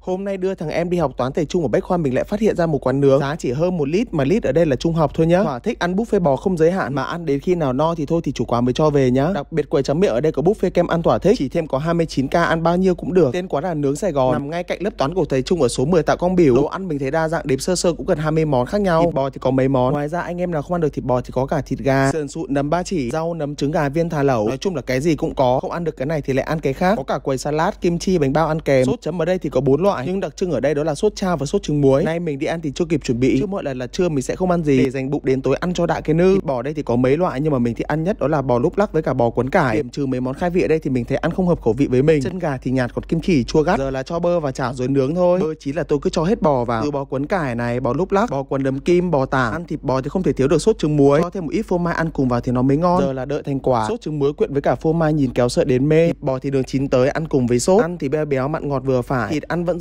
Hôm nay đưa thằng em đi học toán thể trung ở Bách Khoa mình lại phát hiện ra một quán nướng giá chỉ hơn một lít mà lít ở đây là trung học thôi nhá. Thỏa thích ăn buffet bò không giới hạn mà ăn đến khi nào no thì thôi thì chủ quán mới cho về nhá. Đặc biệt quầy chấm miệng ở đây có buffet kem ăn thỏa thích chỉ thêm có 29k ăn bao nhiêu cũng được. Tên quán là nướng Sài Gòn nằm ngay cạnh lớp toán của thầy Trung ở số 10 Tạ Quang Biểu. Đồ ăn mình thấy đa dạng đếm sơ sơ cũng gần 20 món khác nhau. Thịt bò thì có mấy món. Ngoài ra anh em nào không ăn được thịt bò thì có cả thịt gà, sườn sụn nấm ba chỉ, rau nấm trứng gà viên thà lẩu. Nói chung là cái gì cũng có. Không ăn được cái này thì lại ăn cái khác. Có cả quầy salad, kim chi, bánh bao ăn kèm. Sốt chấm ở đây thì có bốn loại loại nhưng đặc trưng ở đây đó là sốt cha và sốt trứng muối nay mình đi ăn thì chưa kịp chuẩn bị chứ mọi lần là trưa mình sẽ không ăn gì để dành bụng đến tối ăn cho đại cái nư bò đây thì có mấy loại nhưng mà mình thì ăn nhất đó là bò lúc lắc với cả bò cuốn cải điểm trừ mấy món khai vị ở đây thì mình thấy ăn không hợp khẩu vị với mình chân gà thì nhạt còn kim chỉ chua gắt giờ là cho bơ và chả rồi nướng thôi bơ chỉ là tôi cứ cho hết bò vào từ bò cuốn cải này bò lúc lắc bò cuốn đấm kim bò tả ăn thịt bò thì không thể thiếu được sốt trứng muối cho thêm một ít phô mai ăn cùng vào thì nó mới ngon giờ là đợi thành quả sốt trứng muối quyện với cả phô mai nhìn kéo sợ đến mê thịt bò thì đường chín tới ăn cùng với sốt ăn thì béo béo mặn ngọt vừa phải thịt ăn vẫn